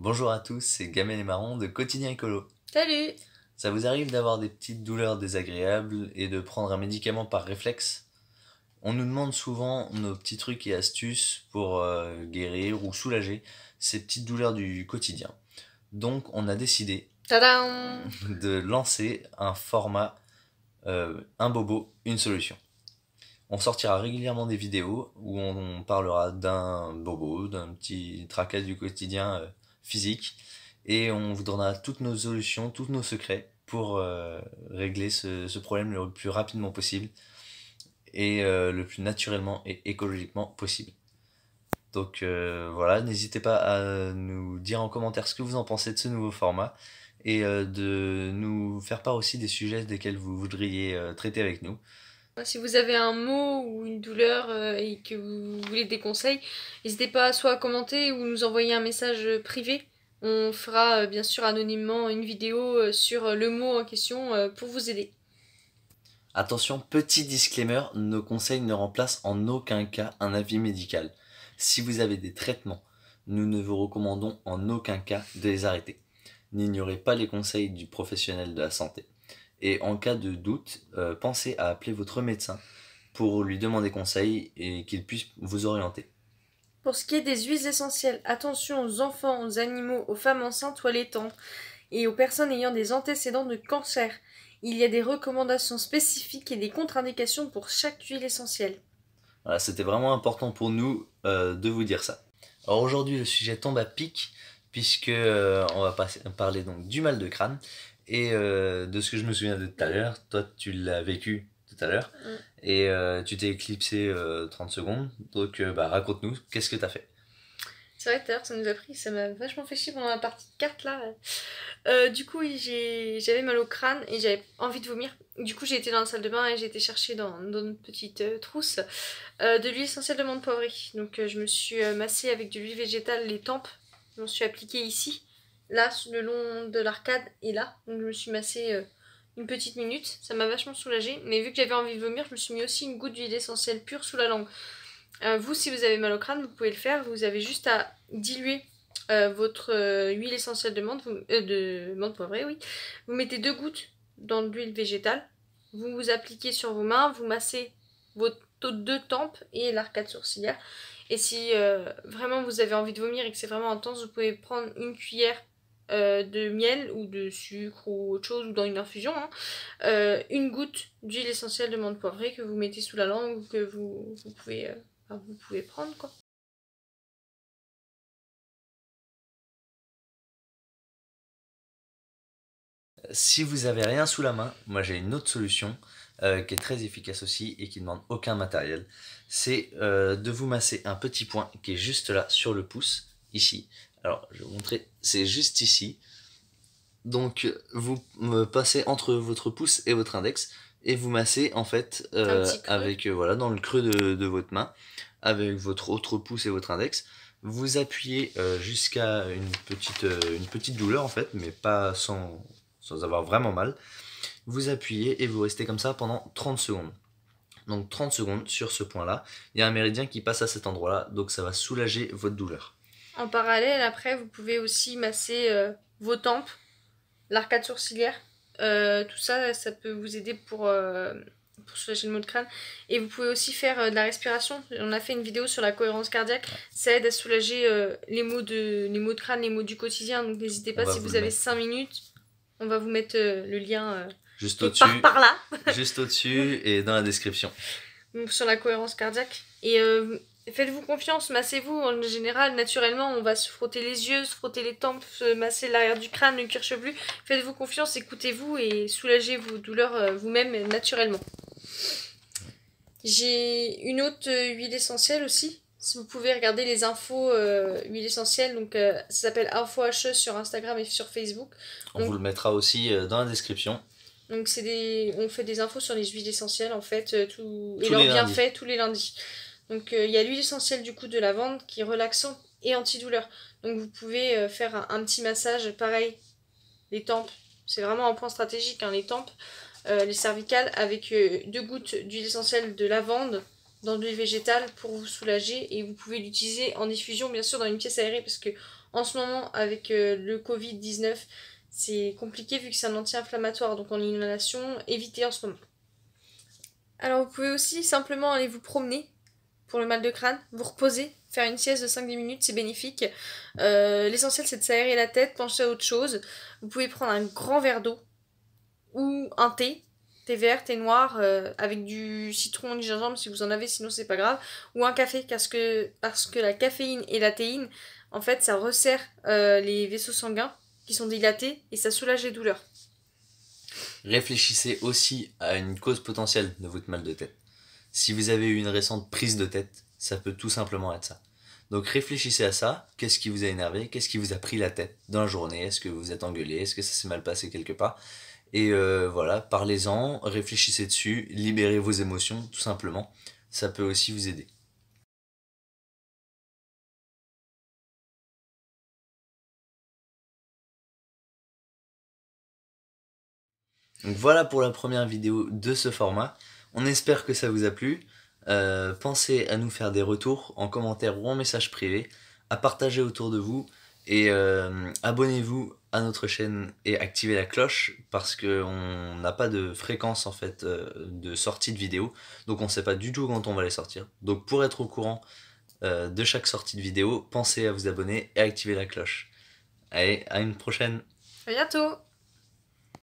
Bonjour à tous, c'est Gamel et Marron de Quotidien Écolo. Salut Ça vous arrive d'avoir des petites douleurs désagréables et de prendre un médicament par réflexe On nous demande souvent nos petits trucs et astuces pour euh, guérir ou soulager ces petites douleurs du quotidien. Donc on a décidé de lancer un format euh, Un bobo, une solution. On sortira régulièrement des vidéos où on, parlera d'un bobo, d'un petit tracas du quotidien. Euh, physique. Et on vous donnera toutes nos solutions, tous nos secrets pour euh, régler ce, problème le plus rapidement possible et euh, le plus naturellement et écologiquement possible. Donc euh, voilà, n'hésitez pas à nous dire en commentaire ce que vous en pensez de ce nouveau format et de nous faire part aussi des sujets desquels vous voudriez traiter avec nous. Si vous avez un mot ou une douleur euh, et que vous voulez des conseils, n'hésitez pas soit à commenter ou nous envoyer un message privé. On fera euh, bien sûr anonymement une vidéo euh, sur le mot en question pour vous aider. Attention, petit disclaimer, nos conseils ne remplacent en aucun cas un avis médical. Si vous avez des traitements, nous ne vous recommandons en aucun cas de les arrêter. N'ignorez pas les conseils du professionnel de la santé. Et en cas de doute, euh, pensez à appeler votre médecin pour lui demander conseil et qu'il puisse vous orienter. Pour ce qui est des huiles essentielles, attention aux enfants, aux animaux, aux femmes enceintes ou allaitantes et aux personnes ayant des antécédents de cancer. Il y a des recommandations spécifiques et des contre-indications pour chaque huile essentielle. Voilà, c'était vraiment important pour nous euh, de vous dire ça. Alors aujourd'hui, le sujet tombe à pic puisque euh, on va parler donc du mal de crâne et euh, de ce que je me souviens de tout à l'heure, toi, tu l'as vécu tout à l'heure. Mm. Et euh, tu t'es éclipsé 30 euh, secondes. Donc, bah, raconte-nous, qu'est-ce que tu as fait c'est vrai, tout à l'heure, ça nous a pris, ça m'a vachement fait chier pendant la partie de cartes là. du coup, j'avais mal au crâne et j'avais envie de vomir. Du coup, j'ai été dans la salle de bain et j'ai été chercher dans, une petite trousse de l'huile essentielle de menthe poivrée. Donc, je me suis massé avec de l'huile végétale les tempes. Je m'en suis appliquée ici là, le long de l'arcade et là. Donc je me suis massé euh, une petite minute. Ça m'a vachement soulagé Mais vu que j'avais envie de vomir, je me suis mis aussi une goutte d'huile essentielle pure sous la langue. Euh, vous, si vous avez mal au crâne, vous pouvez le faire. Vous avez juste à diluer euh, votre huile essentielle de menthe, vous, de menthe poivrée, oui. Vous mettez deux gouttes dans de l'huile végétale. Vous vous appliquez sur vos mains, vous massez vos deux tempes et l'arcade sourcilière. Et si vraiment vous avez envie de vomir et que c'est vraiment intense, vous pouvez prendre une cuillère euh, de miel ou de sucre ou autre chose ou dans une infusion, hein, euh, une goutte d'huile essentielle de menthe poivrée que vous mettez sous la langue ou que vous, pouvez, euh, vous pouvez prendre quoi. Si vous avez rien sous la main, moi j'ai une autre solution qui est très efficace aussi et qui ne demande aucun matériel. C'est de vous masser un petit point qui est juste là sur le pouce, ici, alors, je vais vous montrer, c'est juste ici. Donc, vous passez entre votre pouce et votre index et vous massez en fait euh, avec euh, voilà dans le creux de, votre main avec votre autre pouce et votre index. Vous appuyez euh, jusqu'à une petite une petite douleur en fait, mais pas sans sans avoir vraiment mal. Vous appuyez et vous restez comme ça pendant 30 secondes. Donc 30 secondes sur ce point-là. Il y a un méridien qui passe à cet endroit-là, donc ça va soulager votre douleur. En parallèle, après, vous pouvez aussi masser euh, vos tempes, l'arcade sourcilière. Euh, tout ça, ça peut vous aider pour, euh, soulager le mot de crâne. Et vous pouvez aussi faire de la respiration. On a fait une vidéo sur la cohérence cardiaque. Ça aide à soulager les, maux de, les maux de crâne, les maux du quotidien. Donc n'hésitez pas, si vous, avez 5 minutes, on va vous mettre le lien juste au-dessus. Par, là. juste au-dessus et dans la description. Donc, sur la cohérence cardiaque. Et Faites-vous confiance, massez-vous. En général, naturellement, on va se frotter les yeux, se frotter les tempes, se masser l'arrière du crâne, le cuir chevelu. Faites-vous confiance, écoutez-vous et soulagez vos douleurs euh, vous-même naturellement. J'ai une autre huile essentielle aussi. Si vous pouvez regarder les infos euh, huile essentielle, donc euh, ça s'appelle Info e sur Instagram et sur Facebook. On vous le mettra aussi dans la description. Donc c'est on fait des infos sur les huiles essentielles en fait, tout, et leurs bienfaits tous les lundis. Donc euh, il y a l'huile essentielle du coup de lavande qui est relaxant et antidouleur. Donc vous pouvez euh, faire un, petit massage pareil, les tempes. C'est vraiment un point stratégique, hein, les tempes, euh, les cervicales, avec deux gouttes d'huile essentielle de lavande dans de l'huile végétale pour vous soulager. Et vous pouvez l'utiliser en diffusion, bien sûr, dans une pièce aérée, parce que en ce moment, avec le Covid-19, c'est compliqué vu que c'est un anti-inflammatoire. Donc en inhalation, évitez en ce moment. Alors vous pouvez aussi simplement aller vous promener pour le mal de crâne, vous reposez, faire une sieste de 5-10 minutes, c'est bénéfique. Euh, l'essentiel, c'est de s'aérer la tête, pencher à autre chose. Vous pouvez prendre un grand verre d'eau ou un thé, thé vert, thé noir, euh, avec du citron, du gingembre si vous en avez, sinon c'est pas grave. Ou un café, parce que, parce que la caféine et la théine, en fait, ça resserre euh, les vaisseaux sanguins qui sont dilatés et ça soulage les douleurs. Réfléchissez aussi à une cause potentielle de votre mal de tête si vous avez eu une récente prise de tête, ça peut tout simplement être ça. Donc réfléchissez à ça, qu'est-ce qui vous a énervé, qu'est-ce qui vous a pris la tête dans la journée, est-ce que vous êtes engueulé, est-ce que ça s'est mal passé quelque part Et euh, voilà, parlez-en, réfléchissez dessus, libérez vos émotions tout simplement, ça peut aussi vous aider. Donc voilà pour la première vidéo de ce format. On espère que ça vous a plu. Euh, pensez à nous faire des retours en commentaire ou en message privé, à partager autour de vous et euh, abonnez-vous à notre chaîne et activez la cloche parce qu'on n'a pas de fréquence en fait euh, de sortie de vidéo donc on ne sait pas du tout quand on va les sortir. Donc pour être au courant de chaque sortie de vidéo, pensez à vous abonner et à activer la cloche. Allez, à une prochaine. À bientôt.